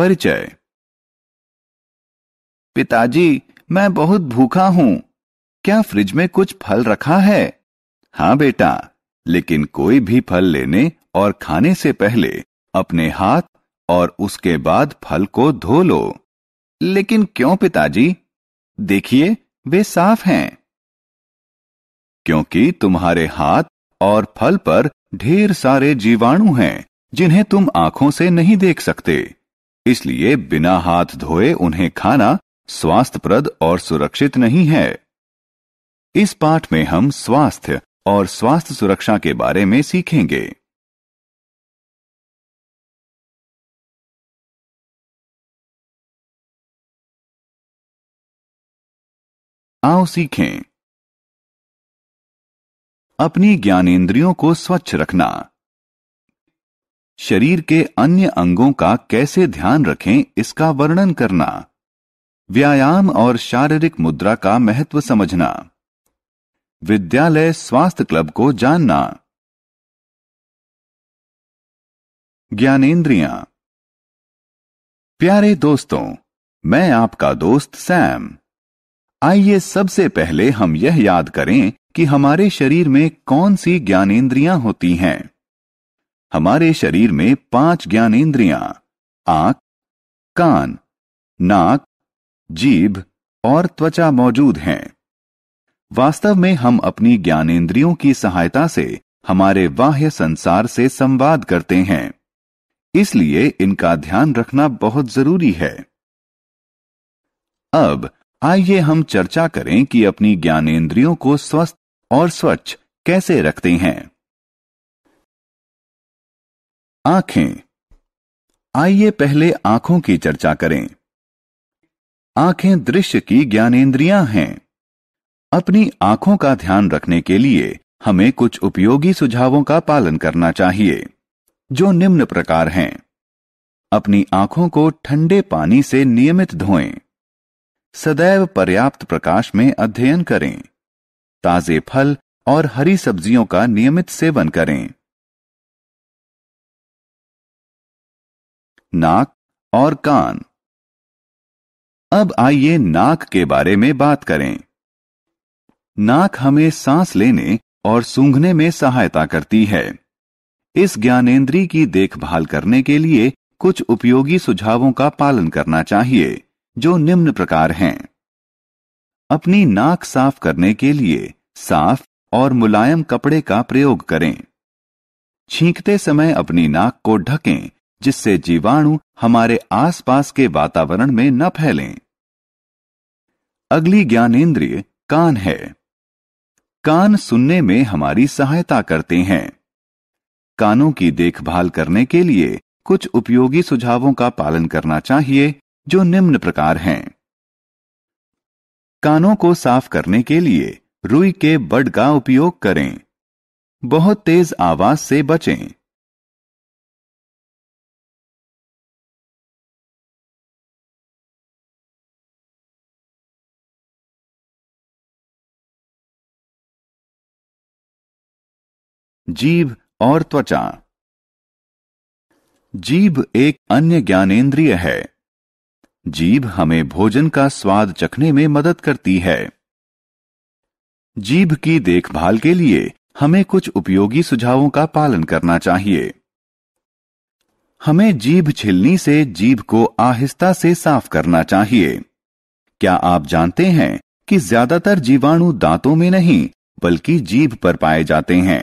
परिचय पिताजी मैं बहुत भूखा हूं क्या फ्रिज में कुछ फल रखा है हाँ बेटा लेकिन कोई भी फल लेने और खाने से पहले अपने हाथ और उसके बाद फल को धो लो लेकिन क्यों पिताजी देखिए वे साफ हैं क्योंकि तुम्हारे हाथ और फल पर ढेर सारे जीवाणु हैं जिन्हें तुम आंखों से नहीं देख सकते इसलिए बिना हाथ धोए उन्हें खाना स्वास्थ्यप्रद और सुरक्षित नहीं है इस पाठ में हम स्वास्थ्य और स्वास्थ्य सुरक्षा के बारे में सीखेंगे आओ सीखें अपनी ज्ञानेंद्रियों को स्वच्छ रखना शरीर के अन्य अंगों का कैसे ध्यान रखें इसका वर्णन करना व्यायाम और शारीरिक मुद्रा का महत्व समझना विद्यालय स्वास्थ्य क्लब को जानना ज्ञानेन्द्रिया प्यारे दोस्तों मैं आपका दोस्त सैम आइए सबसे पहले हम यह याद करें कि हमारे शरीर में कौन सी ज्ञानेन्द्रियां होती हैं हमारे शरीर में पांच ज्ञानेन्द्रियां आंख कान नाक जीभ और त्वचा मौजूद हैं वास्तव में हम अपनी ज्ञानेन्द्रियों की सहायता से हमारे बाह्य संसार से संवाद करते हैं इसलिए इनका ध्यान रखना बहुत जरूरी है अब आइए हम चर्चा करें कि अपनी ज्ञानेन्द्रियों को स्वस्थ और स्वच्छ कैसे रखते हैं आंखें आइए पहले आंखों की चर्चा करें आंखें दृश्य की ज्ञानेन्द्रियां हैं अपनी आंखों का ध्यान रखने के लिए हमें कुछ उपयोगी सुझावों का पालन करना चाहिए जो निम्न प्रकार हैं अपनी आंखों को ठंडे पानी से नियमित धोएं सदैव पर्याप्त प्रकाश में अध्ययन करें ताजे फल और हरी सब्जियों का नियमित सेवन करें नाक और कान अब आइए नाक के बारे में बात करें नाक हमें सांस लेने और सूंघने में सहायता करती है इस ज्ञानेन्द्री की देखभाल करने के लिए कुछ उपयोगी सुझावों का पालन करना चाहिए जो निम्न प्रकार हैं अपनी नाक साफ करने के लिए साफ और मुलायम कपड़े का प्रयोग करें छींकते समय अपनी नाक को ढकें जिससे जीवाणु हमारे आसपास के वातावरण में न फैलें। अगली ज्ञानेन्द्रिय कान है कान सुनने में हमारी सहायता करते हैं कानों की देखभाल करने के लिए कुछ उपयोगी सुझावों का पालन करना चाहिए जो निम्न प्रकार हैं कानों को साफ करने के लिए रुई के बड का उपयोग करें बहुत तेज आवाज से बचें जीव और त्वचा जीव एक अन्य ज्ञानेन्द्रिय है जीव हमें भोजन का स्वाद चखने में मदद करती है जीभ की देखभाल के लिए हमें कुछ उपयोगी सुझावों का पालन करना चाहिए हमें जीभ छिलनी से जीभ को आहिस्ता से साफ करना चाहिए क्या आप जानते हैं कि ज्यादातर जीवाणु दांतों में नहीं बल्कि जीभ पर पाए जाते हैं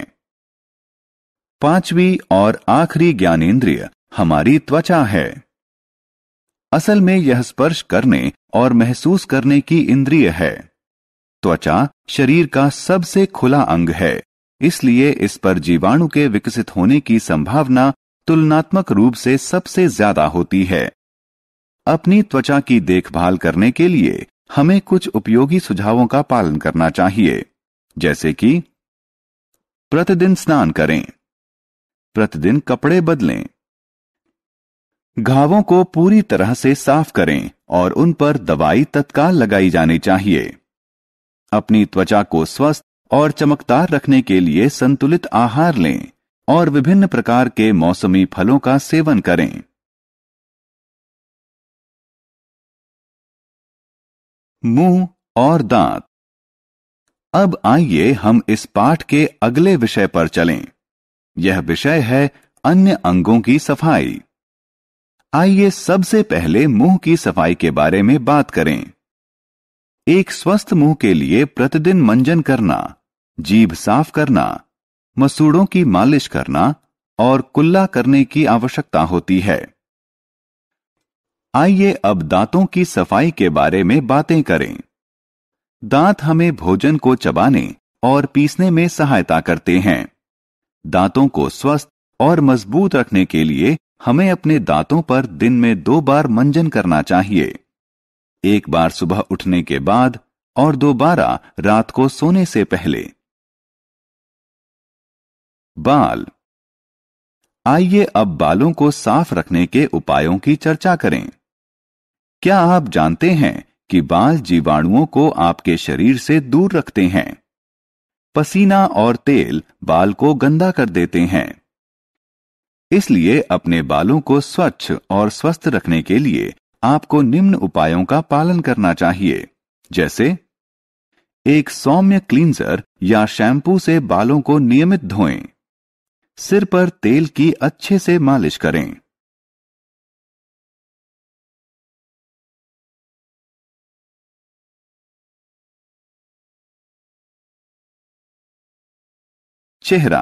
पांचवी और आखिरी ज्ञानेन्द्रिय हमारी त्वचा है असल में यह स्पर्श करने और महसूस करने की इंद्रिय है त्वचा शरीर का सबसे खुला अंग है इसलिए इस पर जीवाणु के विकसित होने की संभावना तुलनात्मक रूप से सबसे ज्यादा होती है अपनी त्वचा की देखभाल करने के लिए हमें कुछ उपयोगी सुझावों का पालन करना चाहिए जैसे कि प्रतिदिन स्नान करें प्रतिदिन कपड़े बदलें घावों को पूरी तरह से साफ करें और उन पर दवाई तत्काल लगाई जानी चाहिए अपनी त्वचा को स्वस्थ और चमकदार रखने के लिए संतुलित आहार लें और विभिन्न प्रकार के मौसमी फलों का सेवन करें मुंह और दांत अब आइए हम इस पाठ के अगले विषय पर चलें यह विषय है अन्य अंगों की सफाई आइए सबसे पहले मुंह की सफाई के बारे में बात करें एक स्वस्थ मुंह के लिए प्रतिदिन मंजन करना जीभ साफ करना मसूड़ों की मालिश करना और कुल्ला करने की आवश्यकता होती है आइए अब दांतों की सफाई के बारे में बातें करें दांत हमें भोजन को चबाने और पीसने में सहायता करते हैं दांतों को स्वस्थ और मजबूत रखने के लिए हमें अपने दांतों पर दिन में दो बार मंजन करना चाहिए एक बार सुबह उठने के बाद और दोबारा रात को सोने से पहले बाल आइए अब बालों को साफ रखने के उपायों की चर्चा करें क्या आप जानते हैं कि बाल जीवाणुओं को आपके शरीर से दूर रखते हैं पसीना और तेल बाल को गंदा कर देते हैं इसलिए अपने बालों को स्वच्छ और स्वस्थ रखने के लिए आपको निम्न उपायों का पालन करना चाहिए जैसे एक सौम्य क्लींजर या शैम्पू से बालों को नियमित धोएं। सिर पर तेल की अच्छे से मालिश करें चेहरा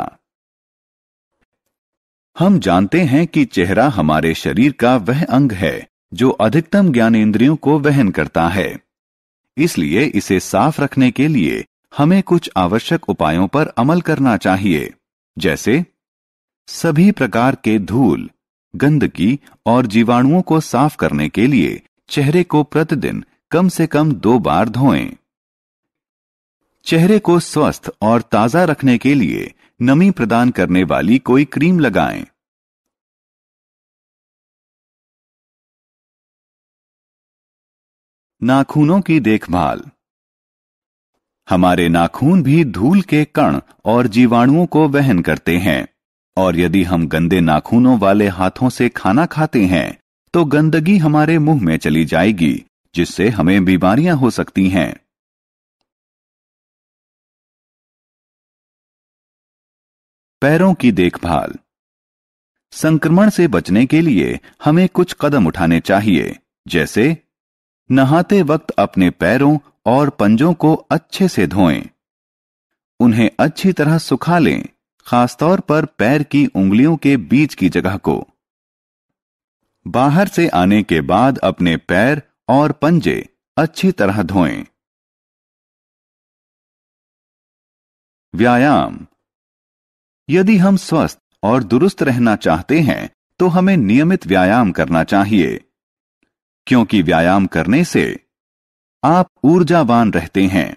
हम जानते हैं कि चेहरा हमारे शरीर का वह अंग है जो अधिकतम ज्ञानेन्द्रियों को वहन करता है इसलिए इसे साफ रखने के लिए हमें कुछ आवश्यक उपायों पर अमल करना चाहिए जैसे सभी प्रकार के धूल गंदगी और जीवाणुओं को साफ करने के लिए चेहरे को प्रतिदिन कम से कम दो बार धोएं। चेहरे को स्वस्थ और ताजा रखने के लिए नमी प्रदान करने वाली कोई क्रीम लगाएं। नाखूनों की देखभाल हमारे नाखून भी धूल के कण और जीवाणुओं को वहन करते हैं और यदि हम गंदे नाखूनों वाले हाथों से खाना खाते हैं तो गंदगी हमारे मुंह में चली जाएगी जिससे हमें बीमारियां हो सकती हैं पैरों की देखभाल संक्रमण से बचने के लिए हमें कुछ कदम उठाने चाहिए जैसे नहाते वक्त अपने पैरों और पंजों को अच्छे से धोएं उन्हें अच्छी तरह सुखा लें खासतौर पर पैर की उंगलियों के बीच की जगह को बाहर से आने के बाद अपने पैर और पंजे अच्छी तरह धोएं व्यायाम यदि हम स्वस्थ और दुरुस्त रहना चाहते हैं तो हमें नियमित व्यायाम करना चाहिए क्योंकि व्यायाम करने से आप ऊर्जावान रहते हैं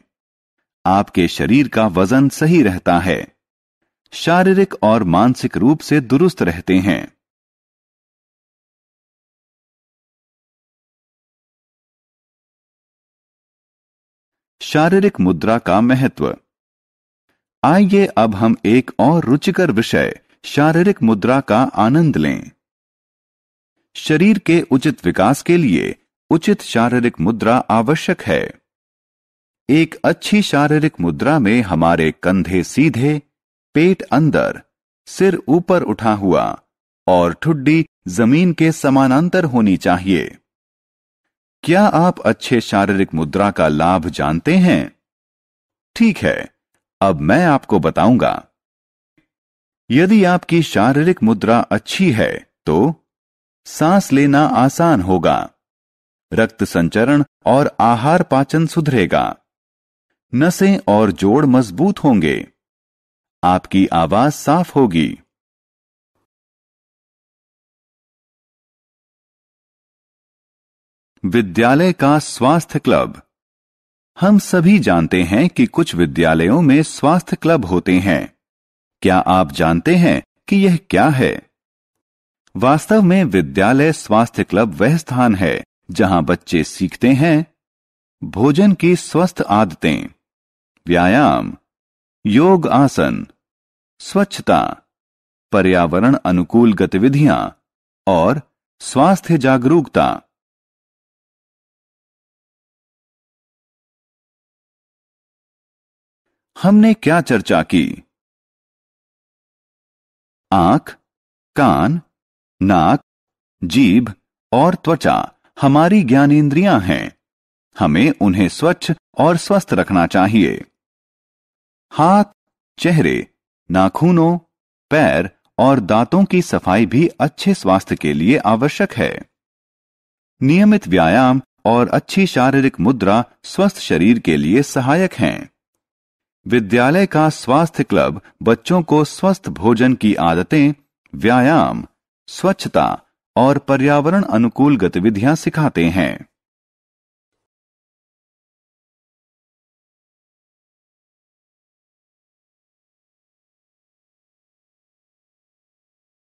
आपके शरीर का वजन सही रहता है शारीरिक और मानसिक रूप से दुरुस्त रहते हैं शारीरिक मुद्रा का महत्व आइए अब हम एक और रुचिकर विषय शारीरिक मुद्रा का आनंद लें शरीर के उचित विकास के लिए उचित शारीरिक मुद्रा आवश्यक है एक अच्छी शारीरिक मुद्रा में हमारे कंधे सीधे पेट अंदर सिर ऊपर उठा हुआ और ठुड्डी जमीन के समानांतर होनी चाहिए क्या आप अच्छे शारीरिक मुद्रा का लाभ जानते हैं ठीक है अब मैं आपको बताऊंगा यदि आपकी शारीरिक मुद्रा अच्छी है तो सांस लेना आसान होगा रक्त संचरण और आहार पाचन सुधरेगा नसें और जोड़ मजबूत होंगे आपकी आवाज साफ होगी विद्यालय का स्वास्थ्य क्लब हम सभी जानते हैं कि कुछ विद्यालयों में स्वास्थ्य क्लब होते हैं क्या आप जानते हैं कि यह क्या है वास्तव में विद्यालय स्वास्थ्य क्लब वह स्थान है जहां बच्चे सीखते हैं भोजन की स्वस्थ आदतें व्यायाम योग आसन स्वच्छता पर्यावरण अनुकूल गतिविधियां और स्वास्थ्य जागरूकता हमने क्या चर्चा की आंख कान नाक जीभ और त्वचा हमारी ज्ञानेन्द्रियां हैं हमें उन्हें स्वच्छ और स्वस्थ रखना चाहिए हाथ चेहरे नाखूनों पैर और दांतों की सफाई भी अच्छे स्वास्थ्य के लिए आवश्यक है नियमित व्यायाम और अच्छी शारीरिक मुद्रा स्वस्थ शरीर के लिए सहायक हैं विद्यालय का स्वास्थ्य क्लब बच्चों को स्वस्थ भोजन की आदतें व्यायाम स्वच्छता और पर्यावरण अनुकूल गतिविधियां सिखाते हैं